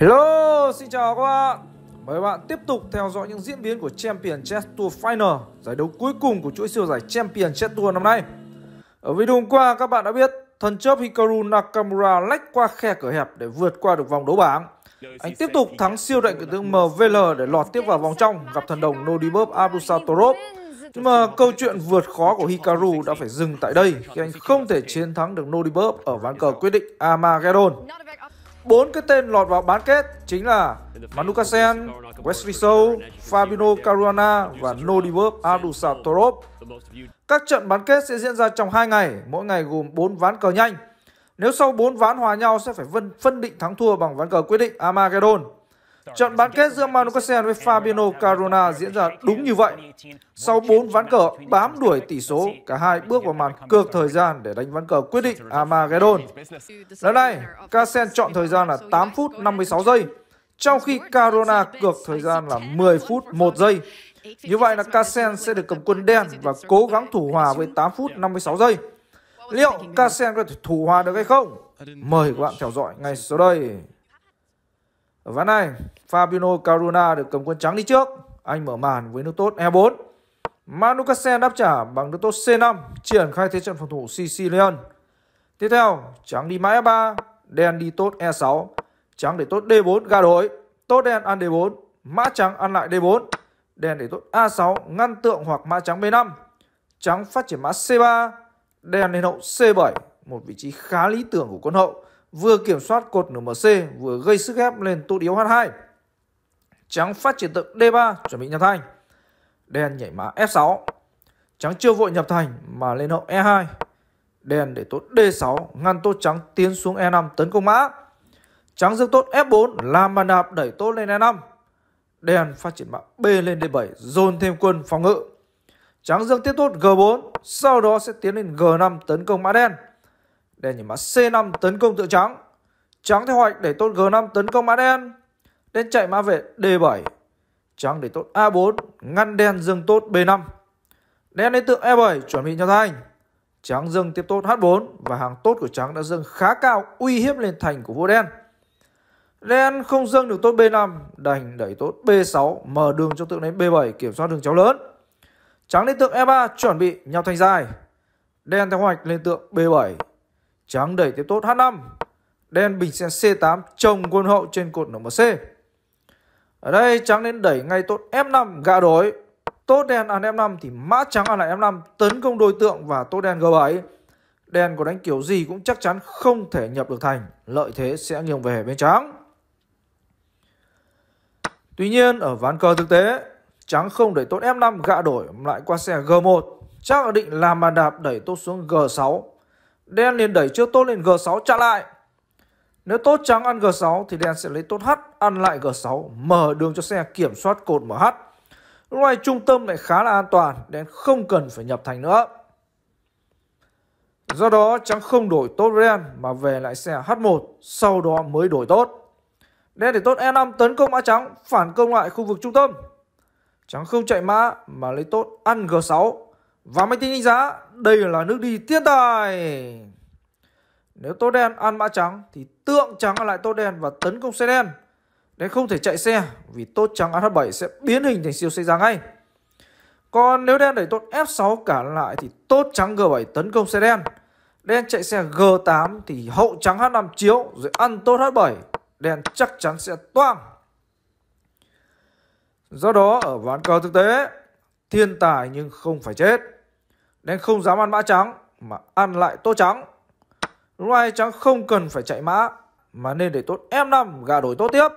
Hello, xin chào các bạn. Mời các bạn tiếp tục theo dõi những diễn biến của Champion Chess Tour Final, giải đấu cuối cùng của chuỗi siêu giải Champion Chess Tour năm nay. Ở video hôm qua các bạn đã biết thần chớp Hikaru Nakamura lách qua khe cửa hẹp để vượt qua được vòng đấu bảng. Anh tiếp tục thắng siêu đại cử tướng MVL để lọt tiếp vào vòng trong gặp thần đồng Nodibov Abusatorov. Nhưng mà câu chuyện vượt khó của Hikaru đã phải dừng tại đây khi anh không thể chiến thắng được Nodibov ở ván cờ quyết định Armageddon. Bốn cái tên lọt vào bán kết chính là Manukasen, Wesley Sou, Fabino Caruana và Nodiberg Adusatorov. Các trận bán kết sẽ diễn ra trong 2 ngày, mỗi ngày gồm 4 ván cờ nhanh. Nếu sau 4 ván hòa nhau sẽ phải phân định thắng thua bằng ván cờ quyết định Armageddon. Trận bán kết giữa Manukasen với Fabiano Carona diễn ra đúng như vậy. Sau 4 ván cờ bám đuổi tỷ số, cả hai bước vào màn cược thời gian để đánh ván cờ quyết định Armageddon. Lần này, Kasen chọn thời gian là 8 phút 56 giây, trong khi Carona cược thời gian là 10 phút 1 giây. Như vậy là Kasen sẽ được cầm quân đen và cố gắng thủ hòa với 8 phút 56 giây. Liệu Kasen có thể thủ hòa được hay không? Mời các bạn theo dõi ngay sau đây ván này, Fabiano Caruana được cầm quân trắng đi trước. Anh mở màn với nước tốt E4. Manukasen đáp trả bằng nước tốt C5, triển khai thế trận phòng thủ Sicilian. Tiếp theo, trắng đi mã F3, e đen đi tốt E6, trắng để tốt D4 ga đổi, tốt đen ăn D4, mã trắng ăn lại D4, đen để tốt A6 ngăn tượng hoặc mã trắng B5, trắng phát triển mã C3, đen lên hậu C7, một vị trí khá lý tưởng của quân hậu vừa kiểm soát cột nửa MC vừa gây sức ép lên tụ yếu H2. Trắng phát triển tượng D3 chuẩn bị nhập thành. Đen nhảy mã F6. Trắng chưa vội nhập thành mà lên hậu E2. Đen để tốt D6 ngăn tốt trắng tiến xuống E5 tấn công mã. Trắng dương tốt F4 làm bàn đạp đẩy tốt lên E5. Đen phát triển mã B lên D7 dồn thêm quân phòng ngự. Trắng dương tiếp tốt G4 sau đó sẽ tiến lên G5 tấn công mã đen. Đen nhìn mã C5 tấn công tự trắng. Trắng theo hoạch để tốt G5 tấn công mã đen. Đen chạy mã về D7. Trắng để tốt A4 ngăn đen dương tốt B5. Đen lên tượng E7 chuẩn bị cho thanh. Trắng dâng tiếp tốt H4 và hàng tốt của trắng đã dâng khá cao uy hiếp lên thành của vua đen. Đen không dâng được tốt B5 đành đẩy tốt B6 mở đường cho tượng đến B7 kiểm soát đường chéo lớn. Trắng lên tượng E3 chuẩn bị nhau thành dài. Đen theo hoạch lên tượng B7 Trắng đẩy tiếp tốt H5. Đen bình xe C8 trồng quân hậu trên cột nở C. Ở đây trắng nên đẩy ngay tốt F5 gạ đối. Tốt đen ăn F5 thì mã trắng ăn lại F5 tấn công đối tượng và tốt đen G7. Đen có đánh kiểu gì cũng chắc chắn không thể nhập được thành. Lợi thế sẽ nghiêng về bên trắng. Tuy nhiên ở ván cờ thực tế, trắng không đẩy tốt F5 gạ đổi lại qua xe G1. Chắc định làm bàn đạp đẩy tốt xuống G6 Đen liền đẩy chiếc tốt lên G6 chặn lại. Nếu tốt trắng ăn G6 thì đen sẽ lấy tốt H ăn lại G6, mở đường cho xe kiểm soát cột MH. Lúc này trung tâm lại khá là an toàn, đen không cần phải nhập thành nữa. Do đó trắng không đổi tốt đen mà về lại xe H1, sau đó mới đổi tốt. Đen để tốt E5 tấn công mã trắng, phản công lại khu vực trung tâm. Trắng không chạy mã mà lấy tốt ăn G6, và máy tính đánh giá đây là nước đi thiên tài Nếu tốt đen ăn mã trắng thì tượng trắng lại tốt đen và tấn công xe đen để không thể chạy xe vì tốt trắng ăn H7 sẽ biến hình thành siêu xe ra ngay Còn nếu đen đẩy tốt F6 cả lại thì tốt trắng G7 tấn công xe đen Đen chạy xe G8 thì hậu trắng H5 chiếu rồi ăn tốt H7 Đen chắc chắn sẽ toang Do đó ở ván cờ thực tế Thiên tài nhưng không phải chết nên không dám ăn mã trắng mà ăn lại tô trắng. lúc này trắng không cần phải chạy mã mà nên để tốt F5 gà đổi tốt tiếp.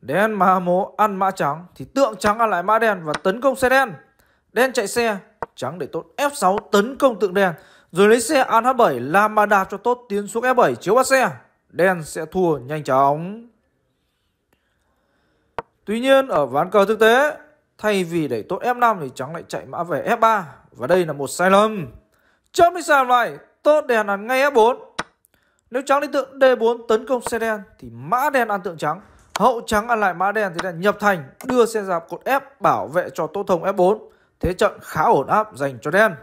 Đen mà mố ăn mã trắng thì tượng trắng ăn lại mã đen và tấn công xe đen. Đen chạy xe, trắng để tốt F6 tấn công tượng đen rồi lấy xe ăn H7 làm mà đạp cho tốt tiến xuống F7 chiếu bắt xe. Đen sẽ thua nhanh chóng. Tuy nhiên ở ván cờ thực tế, thay vì đẩy tốt F5 thì trắng lại chạy mã về F3 và đây là một sai lầm. Trong đi sàn này, tốt đèn là ngay F4. Nếu trắng đi tượng D4 tấn công xe đen thì mã đen ăn tượng trắng. Hậu trắng ăn lại mã đen thì đèn nhập thành, đưa xe dạp cột F bảo vệ cho Tô Thông F4. Thế trận khá ổn áp dành cho đen.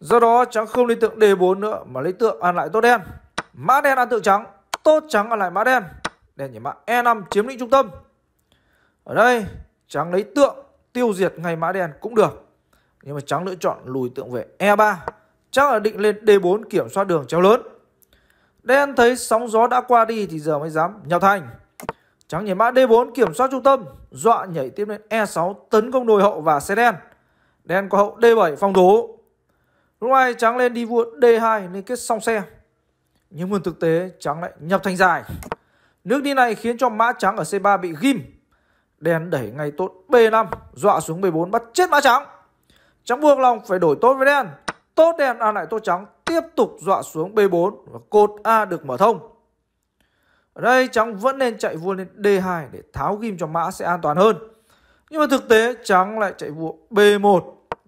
Do đó trắng không lên tượng D4 nữa mà lấy tượng ăn lại tốt đen. Mã đen ăn tượng trắng, tốt trắng ăn lại mã đen. Đen nhảy mã E5 chiếm lĩnh trung tâm. Ở đây trắng lấy tượng tiêu diệt ngay mã đen cũng được. Nhưng mà trắng lựa chọn lùi tượng về E3, chắc là định lên D4 kiểm soát đường chéo lớn. Đen thấy sóng gió đã qua đi thì giờ mới dám nhào thành. Trắng nhảy mã D4 kiểm soát trung tâm, dọa nhảy tiếp lên E6 tấn công đồi hậu và xe đen. Đen có hậu D7 phòng thủ. Lúc này trắng lên đi vua D2 liên kết song xe. Nhưng mà thực tế trắng lại nhập thành dài. Nước đi này khiến cho mã trắng ở C3 bị ghim Đen đẩy ngay tốt B5, dọa xuống B4 bắt chết mã trắng. Trắng buông lòng phải đổi tốt với đen. Tốt đen ăn lại tốt trắng, tiếp tục dọa xuống B4 và cột A được mở thông. Ở đây trắng vẫn nên chạy vua lên D2 để tháo ghim cho mã sẽ an toàn hơn. Nhưng mà thực tế trắng lại chạy vua B1.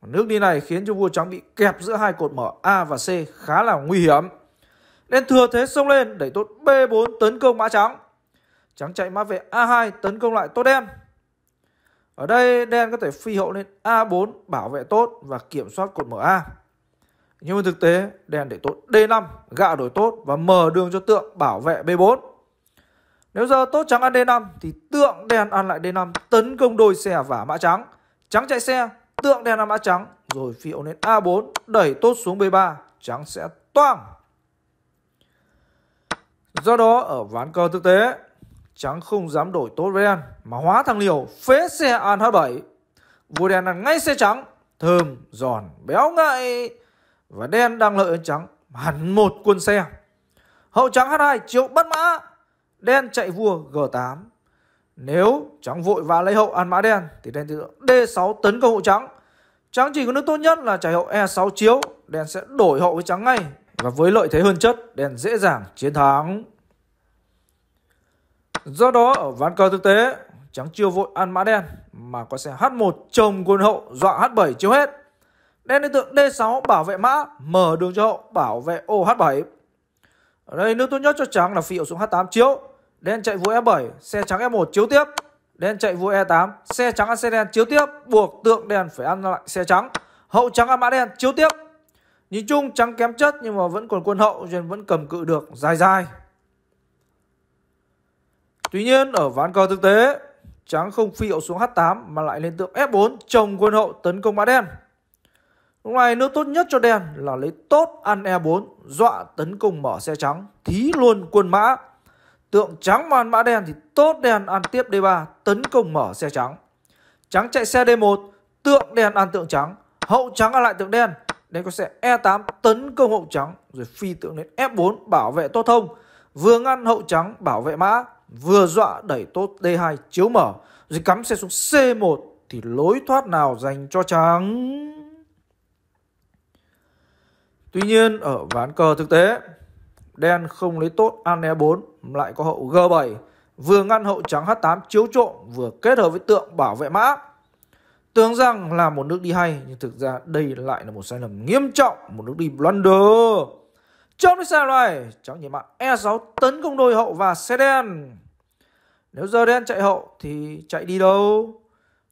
Nước đi này khiến cho vua trắng bị kẹp giữa hai cột mở A và C khá là nguy hiểm. Nên thừa thế xông lên đẩy tốt B4 tấn công mã trắng. Trắng chạy mã về A2 tấn công lại tốt đen. Ở đây đen có thể phi hậu lên A4 bảo vệ tốt và kiểm soát cột mở A. Nhưng mà thực tế đen để tốt D5 gạ đổi tốt và mở đường cho tượng bảo vệ B4. Nếu giờ tốt trắng ăn D5 thì tượng đen ăn lại D5 tấn công đôi xe và mã trắng. Trắng chạy xe, tượng đen ăn mã trắng rồi phi hậu lên A4 đẩy tốt xuống B3 trắng sẽ toang. Do đó ở ván cờ thực tế Trắng không dám đổi tốt với đen mà hóa thằng liều phế xe An H7. Vua đen ăn ngay xe trắng, thơm, giòn, béo ngậy. Và đen đang lợi trắng, hẳn một quân xe. Hậu trắng H2 chiếu bắt mã, đen chạy vua G8. Nếu trắng vội vã lấy hậu ăn mã đen thì đen tự D6 tấn công hậu trắng. Trắng chỉ có nước tốt nhất là chạy hậu E6 chiếu, đen sẽ đổi hậu với trắng ngay. Và với lợi thế hơn chất, đen dễ dàng chiến thắng. Do đó ở ván cờ thực tế, trắng chưa vội ăn mã đen mà có xe H1 chồng quân hậu dọa H7 chiếu hết. Đen đối tượng D6 bảo vệ mã, mở đường cho hậu bảo vệ ô H7. Ở đây nước tốt nhất cho trắng là phi hiệu xuống H8 chiếu. Đen chạy vua E7, xe trắng E1 chiếu tiếp. Đen chạy vua E8, xe trắng ăn xe đen chiếu tiếp, buộc tượng đen phải ăn lại xe trắng. Hậu trắng ăn mã đen chiếu tiếp. Nhìn chung trắng kém chất nhưng mà vẫn còn quân hậu nên vẫn cầm cự được dài dài. Tuy nhiên ở ván cờ thực tế, trắng không phi hậu xuống H8 mà lại lên tượng F4 chồng quân hậu tấn công mã đen. Lúc này nước tốt nhất cho đen là lấy tốt ăn E4 dọa tấn công mở xe trắng thí luôn quân mã. Tượng trắng mà ăn mã đen thì tốt đen ăn tiếp D3 tấn công mở xe trắng. Trắng chạy xe D1 tượng đen ăn tượng trắng hậu trắng ăn lại tượng đen. đen có xe E8 tấn công hậu trắng rồi phi tượng lên F4 bảo vệ tốt thông. Vừa ngăn hậu trắng bảo vệ mã vừa dọa đẩy tốt D2 chiếu mở rồi cắm xe xuống C1 thì lối thoát nào dành cho trắng? Tuy nhiên ở ván cờ thực tế, đen không lấy tốt an E4 lại có hậu G7 vừa ngăn hậu trắng H8 chiếu trộm vừa kết hợp với tượng bảo vệ mã. Tưởng rằng là một nước đi hay nhưng thực ra đây lại là một sai lầm nghiêm trọng, một nước đi blunder. Trong nước xa loài, trong nhảy mạng E6 tấn công đôi hậu và xe đen. Nếu giờ đen chạy hậu thì chạy đi đâu?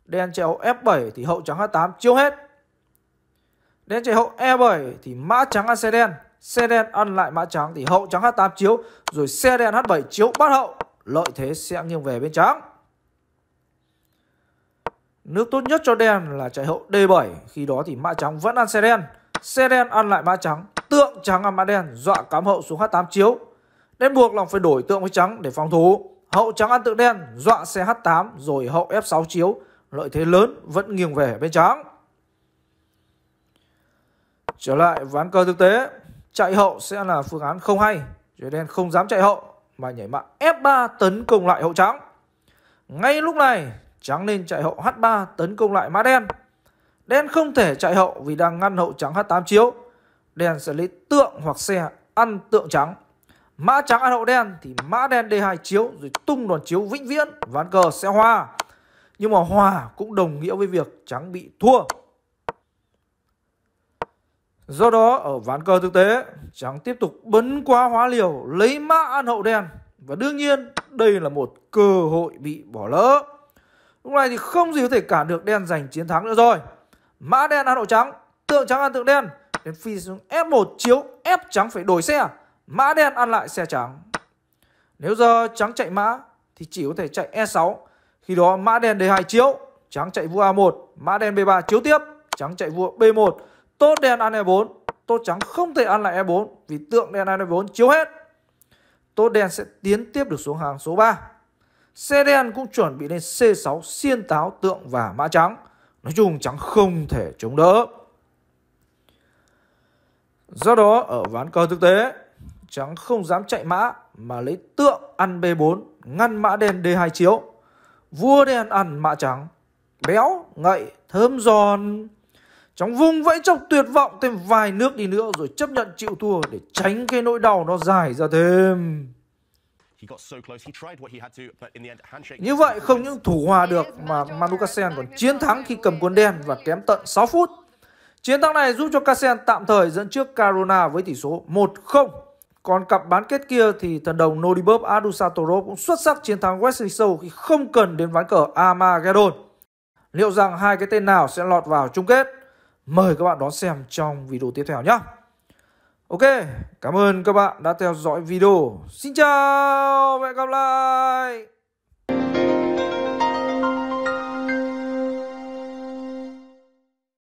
Đen chạy hậu F7 thì hậu trắng H8 chiêu hết. Đen chạy hậu E7 thì mã trắng ăn xe đen. Xe đen ăn lại mã trắng thì hậu trắng H8 chiếu. Rồi xe đen H7 chiếu bắt hậu. Lợi thế sẽ nghiêng về bên trắng. Nước tốt nhất cho đen là chạy hậu D7. Khi đó thì mã trắng vẫn ăn xe đen. Xe đen ăn lại mã trắng tượng trắng ăn mã đen dọa cám hậu xuống H8 chiếu. Đen buộc lòng phải đổi tượng với trắng để phòng thủ. Hậu trắng ăn tượng đen dọa xe H8 rồi hậu F6 chiếu. Lợi thế lớn vẫn nghiêng về bên trắng. Trở lại ván cờ thực tế, chạy hậu sẽ là phương án không hay. rồi đen không dám chạy hậu mà nhảy mạng F3 tấn công lại hậu trắng. Ngay lúc này, trắng nên chạy hậu H3 tấn công lại mã đen. Đen không thể chạy hậu vì đang ngăn hậu trắng H8 chiếu đen sẽ lấy tượng hoặc xe ăn tượng trắng. Mã trắng ăn hậu đen thì mã đen D2 chiếu rồi tung đòn chiếu vĩnh viễn ván cờ sẽ hoa Nhưng mà hòa cũng đồng nghĩa với việc trắng bị thua. Do đó ở ván cờ thực tế trắng tiếp tục bấn quá hóa liều lấy mã ăn hậu đen và đương nhiên đây là một cơ hội bị bỏ lỡ. Lúc này thì không gì có thể cản được đen giành chiến thắng nữa rồi. Mã đen ăn hậu trắng, tượng trắng ăn tượng đen đến phi xuống F1 chiếu f trắng phải đổi xe à? mã đen ăn lại xe trắng nếu giờ trắng chạy mã thì chỉ có thể chạy E6 khi đó mã đen D2 chiếu trắng chạy vua A1 mã đen B3 chiếu tiếp trắng chạy vua B1 tốt đen ăn E4 tốt trắng không thể ăn lại E4 vì tượng đen ăn E4 chiếu hết tốt đen sẽ tiến tiếp được xuống hàng số 3 xe đen cũng chuẩn bị lên C6 xiên táo tượng và mã trắng nói chung trắng không thể chống đỡ Do đó ở ván cờ thực tế Trắng không dám chạy mã mà lấy tượng ăn B4 ngăn mã đen D2 chiếu. Vua đen ăn mã trắng. Béo, ngậy, thơm giòn. Trắng vung vẫy trong tuyệt vọng thêm vài nước đi nữa rồi chấp nhận chịu thua để tránh cái nỗi đau nó dài ra thêm. Như vậy không những thủ hòa được mà Manukasen còn chiến thắng khi cầm quân đen và kém tận 6 phút. Chiến thắng này giúp cho Casen tạm thời dẫn trước Carona với tỷ số 1-0. Còn cặp bán kết kia thì thần đồng Nodibov adusatoro cũng xuất sắc chiến thắng Wesley Show khi không cần đến ván cờ Armageddon. Liệu rằng hai cái tên nào sẽ lọt vào chung kết? Mời các bạn đón xem trong video tiếp theo nhé. Ok, cảm ơn các bạn đã theo dõi video. Xin chào và hẹn gặp lại.